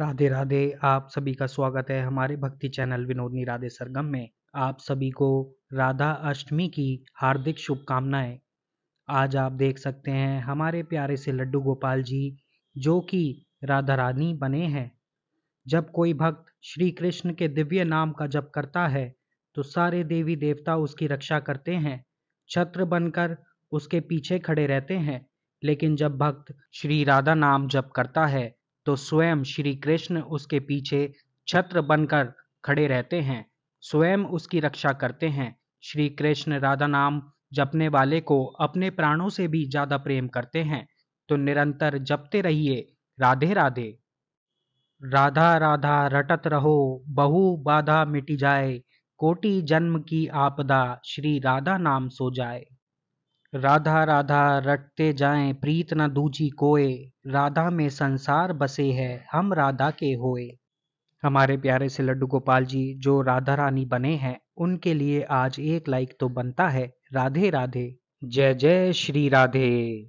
राधे राधे आप सभी का स्वागत है हमारे भक्ति चैनल विनोदनी राधे सरगम में आप सभी को राधा अष्टमी की हार्दिक शुभकामनाएं आज आप देख सकते हैं हमारे प्यारे से लड्डू गोपाल जी जो कि राधा रानी बने हैं जब कोई भक्त श्री कृष्ण के दिव्य नाम का जप करता है तो सारे देवी देवता उसकी रक्षा करते हैं छत्र बनकर उसके पीछे खड़े रहते हैं लेकिन जब भक्त श्री राधा नाम जप करता है तो स्वयं श्री कृष्ण उसके पीछे छत्र बनकर खड़े रहते हैं स्वयं उसकी रक्षा करते हैं श्री कृष्ण राधा नाम जपने वाले को अपने प्राणों से भी ज्यादा प्रेम करते हैं तो निरंतर जपते रहिए राधे राधे राधा राधा रटत रहो बहु बाधा मिटी जाए कोटि जन्म की आपदा श्री राधा नाम सो जाए राधा राधा रटते जाएं प्रीत न दूजी कोए राधा में संसार बसे है हम राधा के होए हमारे प्यारे से लड्डू गोपाल जी जो राधा रानी बने हैं उनके लिए आज एक लाइक तो बनता है राधे राधे जय जय श्री राधे